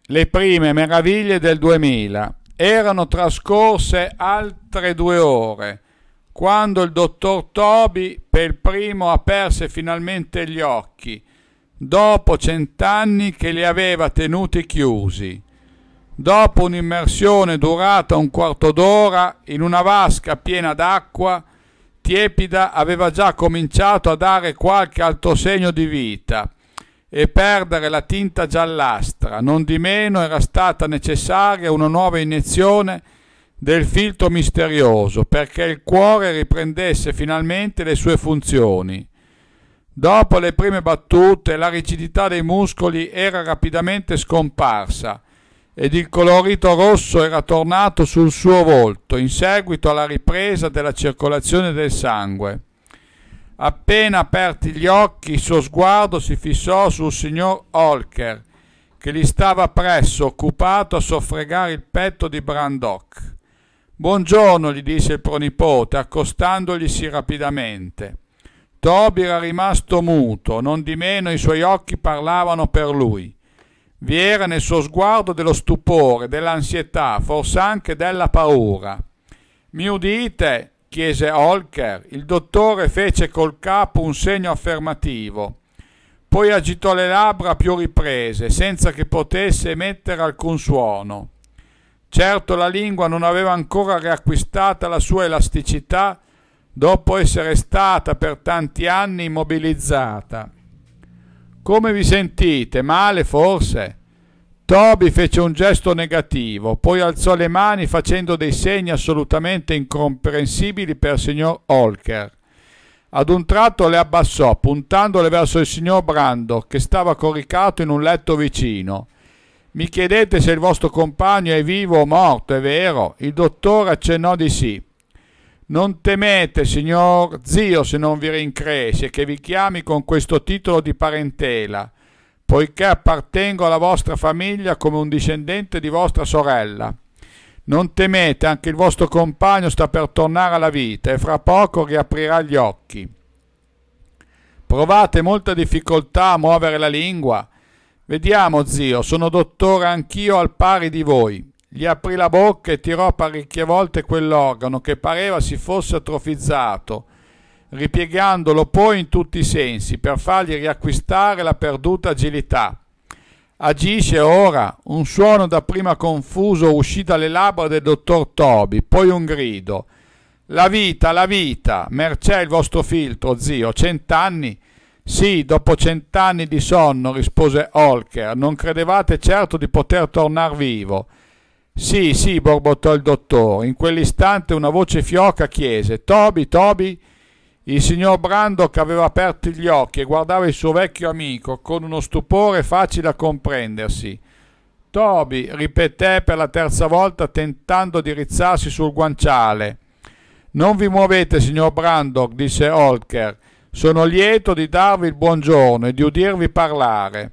le prime meraviglie del 2000. Erano trascorse altre due ore quando il dottor Toby per primo aperse finalmente gli occhi, dopo cent'anni che li aveva tenuti chiusi. Dopo un'immersione durata un quarto d'ora in una vasca piena d'acqua, tiepida aveva già cominciato a dare qualche altro segno di vita, e perdere la tinta giallastra. Non di meno era stata necessaria una nuova iniezione del filtro misterioso perché il cuore riprendesse finalmente le sue funzioni. Dopo le prime battute la rigidità dei muscoli era rapidamente scomparsa ed il colorito rosso era tornato sul suo volto in seguito alla ripresa della circolazione del sangue. Appena aperti gli occhi, il suo sguardo si fissò sul signor Holker, che gli stava presso, occupato a soffregare il petto di Brandok. Buongiorno, gli disse il pronipote, accostandoglisi rapidamente. Toby era rimasto muto, non di meno i suoi occhi parlavano per lui. Vi era nel suo sguardo dello stupore, dell'ansietà, forse anche della paura. Mi udite? chiese Holker. Il dottore fece col capo un segno affermativo. Poi agitò le labbra a più riprese, senza che potesse emettere alcun suono. Certo la lingua non aveva ancora riacquistata la sua elasticità dopo essere stata per tanti anni immobilizzata. Come vi sentite? Male forse? Toby fece un gesto negativo, poi alzò le mani facendo dei segni assolutamente incomprensibili per il signor Holker. Ad un tratto le abbassò, puntandole verso il signor Brando, che stava coricato in un letto vicino. Mi chiedete se il vostro compagno è vivo o morto, è vero? Il dottore accennò di sì. Non temete, signor zio, se non vi rincresce, che vi chiami con questo titolo di parentela poiché appartengo alla vostra famiglia come un discendente di vostra sorella. Non temete, anche il vostro compagno sta per tornare alla vita e fra poco riaprirà gli occhi. Provate molta difficoltà a muovere la lingua. Vediamo, zio, sono dottore anch'io al pari di voi. Gli aprì la bocca e tirò parecchie volte quell'organo che pareva si fosse atrofizzato ripiegandolo poi in tutti i sensi per fargli riacquistare la perduta agilità. Agisce ora un suono dapprima confuso uscì dalle labbra del dottor Toby, poi un grido. La vita, la vita, mercè il vostro filtro, zio, cent'anni. Sì, dopo cent'anni di sonno, rispose Holker, non credevate certo di poter tornare vivo. Sì, sì, borbottò il dottore. In quell'istante una voce fioca chiese: Toby, Toby, il signor Brandok aveva aperto gli occhi e guardava il suo vecchio amico con uno stupore facile a comprendersi. Toby ripeté per la terza volta tentando di rizzarsi sul guanciale. Non vi muovete, signor Brandok, disse Holker. Sono lieto di darvi il buongiorno e di udirvi parlare.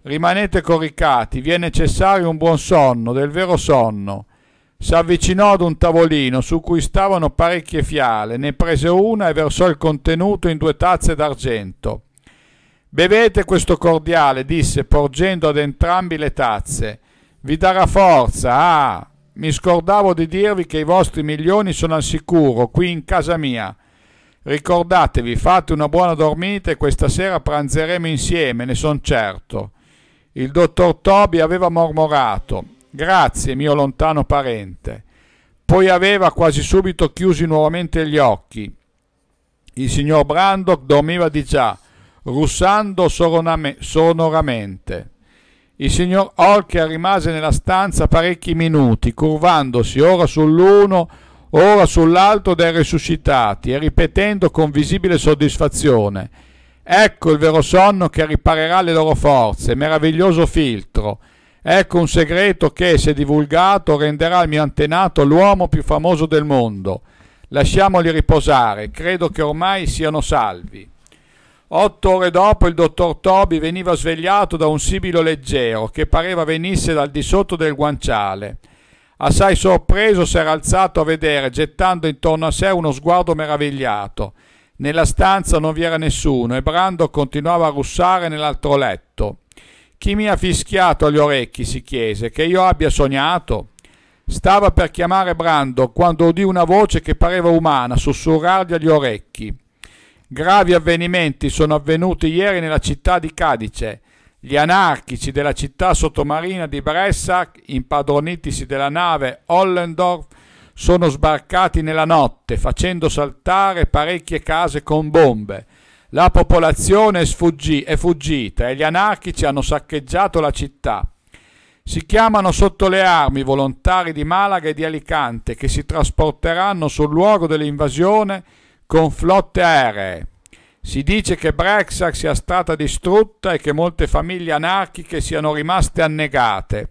Rimanete coricati, vi è necessario un buon sonno, del vero sonno. S'avvicinò ad un tavolino su cui stavano parecchie fiale, ne prese una e versò il contenuto in due tazze d'argento. Bevete questo cordiale, disse, porgendo ad entrambi le tazze. Vi darà forza. Ah, mi scordavo di dirvi che i vostri milioni sono al sicuro, qui in casa mia. Ricordatevi, fate una buona dormita e questa sera pranzeremo insieme, ne son certo. Il dottor Toby aveva mormorato. Grazie, mio lontano parente. Poi aveva quasi subito chiusi nuovamente gli occhi. Il signor Brandok dormiva di già, russando sonoramente. Il signor Holker rimase nella stanza parecchi minuti, curvandosi ora sull'uno, ora sull'altro dei risuscitati e ripetendo con visibile soddisfazione: Ecco il vero sonno che riparerà le loro forze, meraviglioso filtro. Ecco un segreto che, se divulgato, renderà il mio antenato l'uomo più famoso del mondo. Lasciamoli riposare, credo che ormai siano salvi. Otto ore dopo il dottor Toby veniva svegliato da un sibilo leggero che pareva venisse dal di sotto del guanciale. Assai sorpreso s'era alzato a vedere, gettando intorno a sé uno sguardo meravigliato. Nella stanza non vi era nessuno e Brando continuava a russare nell'altro letto. Chi mi ha fischiato agli orecchi? si chiese. Che io abbia sognato? Stava per chiamare Brando quando udì una voce che pareva umana sussurrargli agli orecchi. Gravi avvenimenti sono avvenuti ieri nella città di Cadice. Gli anarchici della città sottomarina di Bressac, impadronitisi della nave Hollendorf, sono sbarcati nella notte facendo saltare parecchie case con bombe la popolazione sfuggì, è fuggita e gli anarchici hanno saccheggiato la città. Si chiamano sotto le armi volontari di Malaga e di Alicante che si trasporteranno sul luogo dell'invasione con flotte aeree. Si dice che Brexit sia stata distrutta e che molte famiglie anarchiche siano rimaste annegate.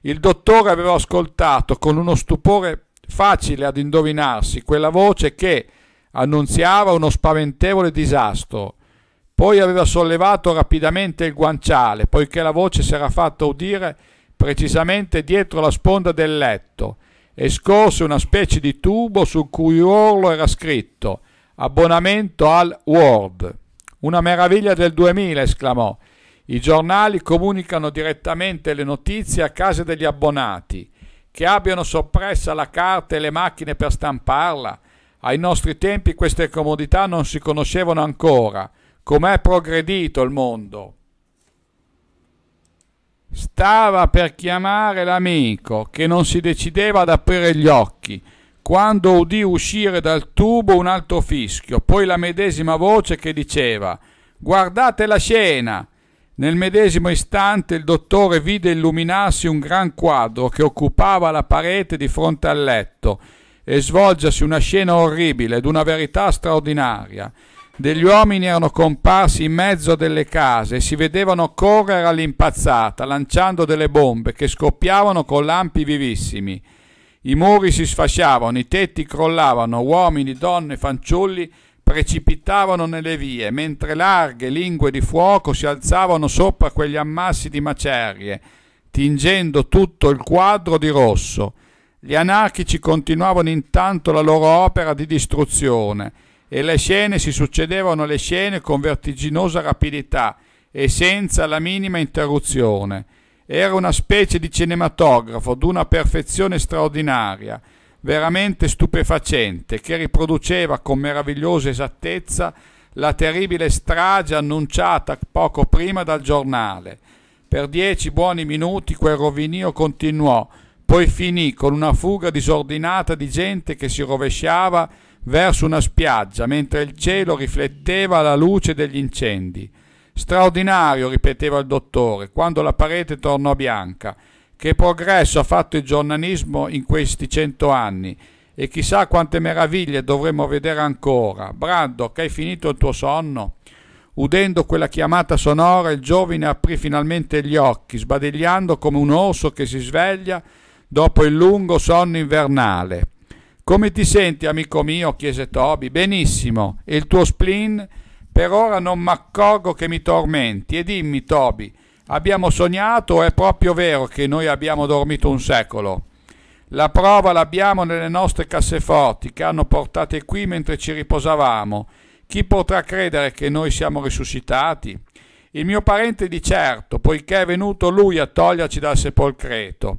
Il dottore aveva ascoltato con uno stupore facile ad indovinarsi quella voce che, annunziava uno spaventevole disastro. Poi aveva sollevato rapidamente il guanciale, poiché la voce si era fatta udire precisamente dietro la sponda del letto, e scorse una specie di tubo sul cui orlo era scritto abbonamento al World. Una meraviglia del 2000, esclamò. I giornali comunicano direttamente le notizie a casa degli abbonati, che abbiano soppressa la carta e le macchine per stamparla ai nostri tempi queste comodità non si conoscevano ancora. Com'è progredito il mondo? Stava per chiamare l'amico, che non si decideva ad aprire gli occhi, quando udì uscire dal tubo un altro fischio, poi la medesima voce che diceva Guardate la scena! Nel medesimo istante il dottore vide illuminarsi un gran quadro che occupava la parete di fronte al letto e svolgersi una scena orribile ed una verità straordinaria. Degli uomini erano comparsi in mezzo delle case e si vedevano correre all'impazzata, lanciando delle bombe che scoppiavano con lampi vivissimi. I muri si sfasciavano, i tetti crollavano, uomini, donne, fanciulli precipitavano nelle vie, mentre larghe lingue di fuoco si alzavano sopra quegli ammassi di macerie, tingendo tutto il quadro di rosso. Gli anarchici continuavano intanto la loro opera di distruzione e le scene si succedevano alle scene con vertiginosa rapidità e senza la minima interruzione. Era una specie di cinematografo d'una perfezione straordinaria, veramente stupefacente, che riproduceva con meravigliosa esattezza la terribile strage annunciata poco prima dal giornale. Per dieci buoni minuti quel rovinio continuò, poi finì con una fuga disordinata di gente che si rovesciava verso una spiaggia mentre il cielo rifletteva la luce degli incendi. Straordinario, ripeteva il dottore, quando la parete tornò bianca. Che progresso ha fatto il giornalismo in questi cento anni e chissà quante meraviglie dovremo vedere ancora. Brando, che hai finito il tuo sonno? Udendo quella chiamata sonora, il giovine aprì finalmente gli occhi, sbadigliando come un orso che si sveglia dopo il lungo sonno invernale. Come ti senti, amico mio? chiese Toby. Benissimo. E il tuo spleen? Per ora non mi accorgo che mi tormenti. E dimmi, Toby, abbiamo sognato o è proprio vero che noi abbiamo dormito un secolo? La prova l'abbiamo nelle nostre casseforti che hanno portate qui mentre ci riposavamo. Chi potrà credere che noi siamo risuscitati? Il mio parente di certo, poiché è venuto lui a toglierci dal sepolcreto.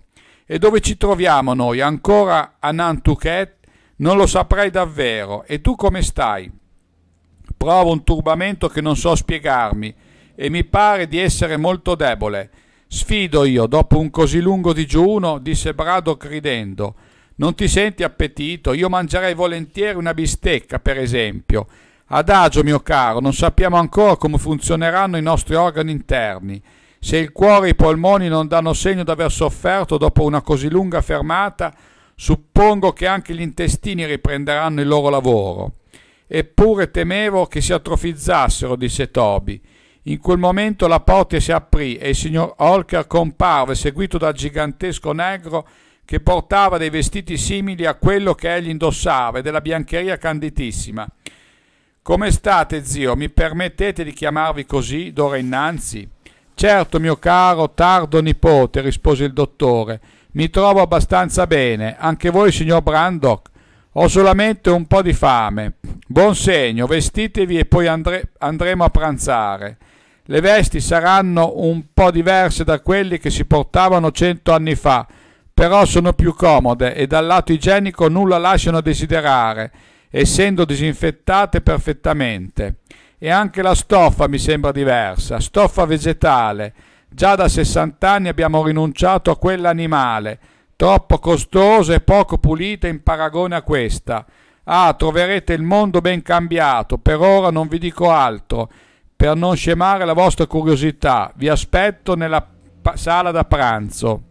E dove ci troviamo noi? Ancora a Nantucket? Non lo saprei davvero. E tu come stai? Provo un turbamento che non so spiegarmi e mi pare di essere molto debole. Sfido io, dopo un così lungo digiuno, disse Braddock ridendo. Non ti senti appetito? Io mangerei volentieri una bistecca, per esempio. Adagio, mio caro, non sappiamo ancora come funzioneranno i nostri organi interni se il cuore e i polmoni non danno segno di aver sofferto dopo una così lunga fermata, suppongo che anche gli intestini riprenderanno il loro lavoro. Eppure temevo che si atrofizzassero, disse Toby. In quel momento la porta si aprì e il signor Holker comparve, seguito dal gigantesco negro che portava dei vestiti simili a quello che egli indossava e della biancheria canditissima. Come state, zio? Mi permettete di chiamarvi così d'ora innanzi? Certo, mio caro tardo nipote, rispose il dottore, mi trovo abbastanza bene. Anche voi, signor Brandock? Ho solamente un po' di fame. Buon segno, vestitevi e poi andre- andremo a pranzare. Le vesti saranno un po' diverse da quelle che si portavano cento anni fa, però sono più comode e dal lato igienico nulla lasciano a desiderare, essendo disinfettate perfettamente e anche la stoffa mi sembra diversa, stoffa vegetale. Già da 60 anni abbiamo rinunciato a quell'animale, troppo costosa e poco pulita in paragone a questa. Ah, troverete il mondo ben cambiato, per ora non vi dico altro, per non scemare la vostra curiosità. Vi aspetto nella sala da pranzo.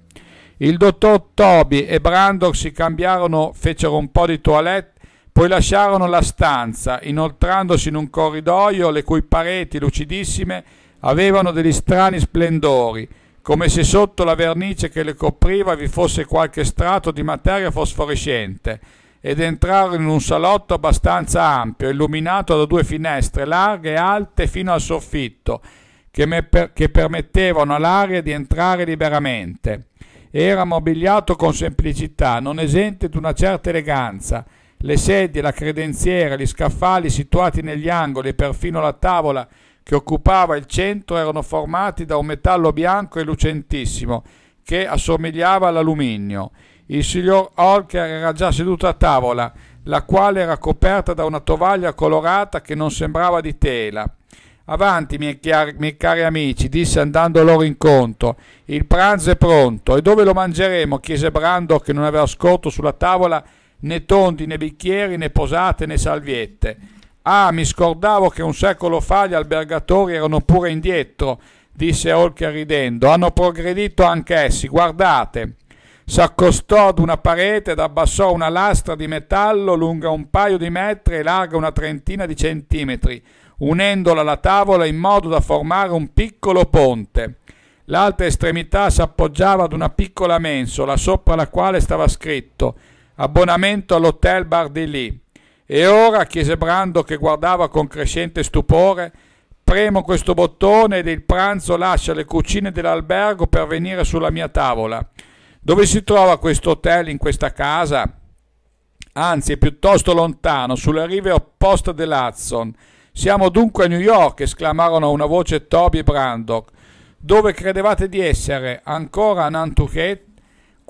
Il dottor Toby e Brandon si cambiarono, fecero un po' di toilette poi lasciarono la stanza, inoltrandosi in un corridoio le cui pareti lucidissime avevano degli strani splendori, come se sotto la vernice che le copriva vi fosse qualche strato di materia fosforescente, ed entrarono in un salotto abbastanza ampio, illuminato da due finestre larghe e alte fino al soffitto, che, per- che permettevano all'aria di entrare liberamente. Era mobiliato con semplicità, non esente di una certa eleganza, le sedie, la credenziera, gli scaffali situati negli angoli e perfino la tavola che occupava il centro erano formati da un metallo bianco e lucentissimo che assomigliava all'alluminio. Il signor Holker era già seduto a tavola, la quale era coperta da una tovaglia colorata che non sembrava di tela. Avanti, miei, chiari, miei cari amici, disse andando loro incontro. Il pranzo è pronto. E dove lo mangeremo? chiese Brando, che non aveva scorto sulla tavola né tondi, né bicchieri, né posate, né salviette. Ah, mi scordavo che un secolo fa gli albergatori erano pure indietro, disse Holker ridendo. Hanno progredito anch'essi, guardate. S'accostò ad una parete ed abbassò una lastra di metallo lunga un paio di metri e larga una trentina di centimetri, unendola alla tavola in modo da formare un piccolo ponte. L'altra estremità s'appoggiava ad una piccola mensola sopra la quale stava scritto abbonamento all'hotel Bardilly. E ora, chiese Brando che guardava con crescente stupore, premo questo bottone ed il pranzo lascia le cucine dell'albergo per venire sulla mia tavola. Dove si trova questo hotel in questa casa? Anzi, è piuttosto lontano, sulle rive opposte dell'Hudson. Siamo dunque a New York, esclamarono a una voce Toby e Brandok. Dove credevate di essere? Ancora a Nantucket?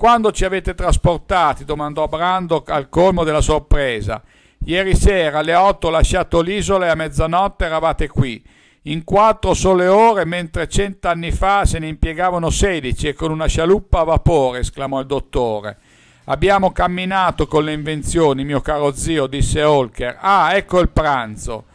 Quando ci avete trasportati? domandò Brandok al colmo della sorpresa. Ieri sera alle otto ho lasciato l'isola e a mezzanotte eravate qui. In quattro sole ore, mentre cent'anni fa se ne impiegavano sedici e con una scialuppa a vapore, esclamò il dottore. Abbiamo camminato con le invenzioni, mio caro zio, disse Holker. Ah, ecco il pranzo.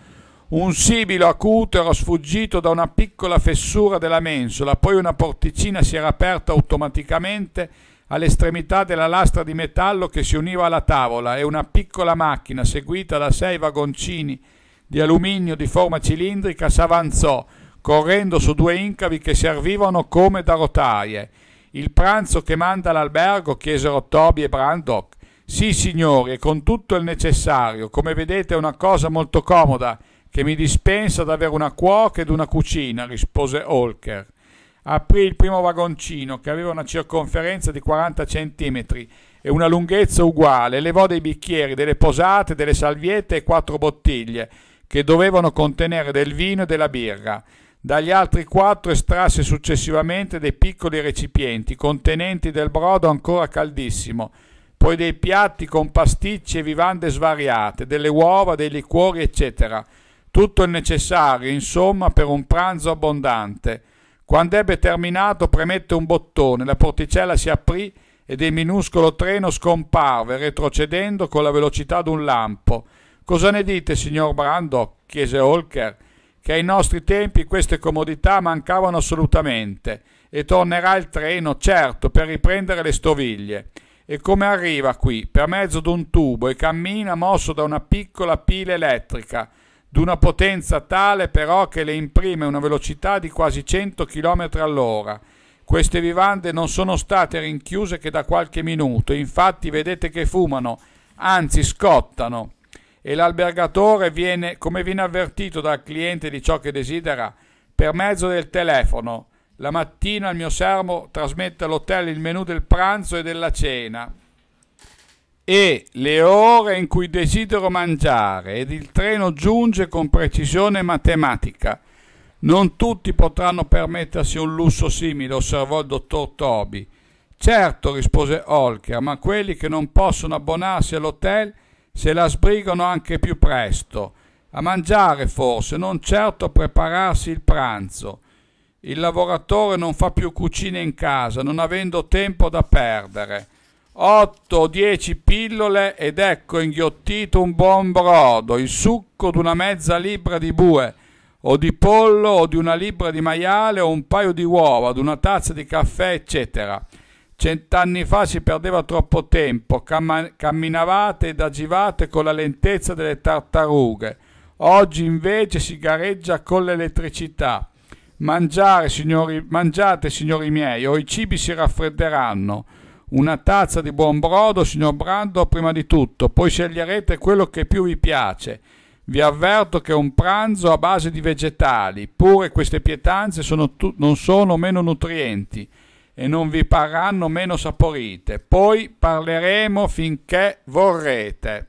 Un sibilo acuto era sfuggito da una piccola fessura della mensola, poi una porticina si era aperta automaticamente all'estremità della lastra di metallo che si univa alla tavola e una piccola macchina seguita da sei vagoncini di alluminio di forma cilindrica s'avanzò, correndo su due incavi che servivano come da rotaie. Il pranzo che manda l'albergo? chiesero Toby e Brandok. Sì, signori, e con tutto il necessario. Come vedete è una cosa molto comoda, che mi dispensa ad avere una cuoca ed una cucina, rispose Holker aprì il primo vagoncino che aveva una circonferenza di 40 centimetri e una lunghezza uguale, levò dei bicchieri, delle posate, delle salviette e quattro bottiglie che dovevano contenere del vino e della birra. Dagli altri quattro estrasse successivamente dei piccoli recipienti contenenti del brodo ancora caldissimo, poi dei piatti con pasticci e vivande svariate, delle uova, dei liquori, eccetera. Tutto il necessario, insomma, per un pranzo abbondante quando ebbe terminato premette un bottone, la porticella si aprì ed il minuscolo treno scomparve, retrocedendo con la velocità d'un lampo. Cosa ne dite, signor Brandok? chiese Holker, che ai nostri tempi queste comodità mancavano assolutamente, e tornerà il treno, certo, per riprendere le stoviglie. E come arriva qui? Per mezzo d'un tubo e cammina mosso da una piccola pila elettrica d'una potenza tale però che le imprime una velocità di quasi 100 km all'ora. Queste vivande non sono state rinchiuse che da qualche minuto, infatti vedete che fumano, anzi scottano, e l'albergatore viene, come viene avvertito dal cliente di ciò che desidera, per mezzo del telefono. La mattina il mio servo trasmette all'hotel il menù del pranzo e della cena e le ore in cui desidero mangiare ed il treno giunge con precisione matematica. Non tutti potranno permettersi un lusso simile, osservò il dottor Toby. Certo, rispose Holker, ma quelli che non possono abbonarsi all'hotel se la sbrigano anche più presto. A mangiare forse, non certo a prepararsi il pranzo. Il lavoratore non fa più cucina in casa, non avendo tempo da perdere. 8 10 pillole ed ecco inghiottito un buon brodo, il succo di una mezza libra di bue o di pollo o di una libra di maiale o un paio di uova, di una tazza di caffè, eccetera. Cent'anni fa si perdeva troppo tempo, camminavate ed agivate con la lentezza delle tartarughe. Oggi invece si gareggia con l'elettricità. Mangiare, signori, mangiate, signori miei, o i cibi si raffredderanno una tazza di buon brodo, signor Brando, prima di tutto, poi sceglierete quello che più vi piace. Vi avverto che è un pranzo a base di vegetali, pure queste pietanze sono tu- non sono meno nutrienti e non vi parranno meno saporite. Poi parleremo finché vorrete.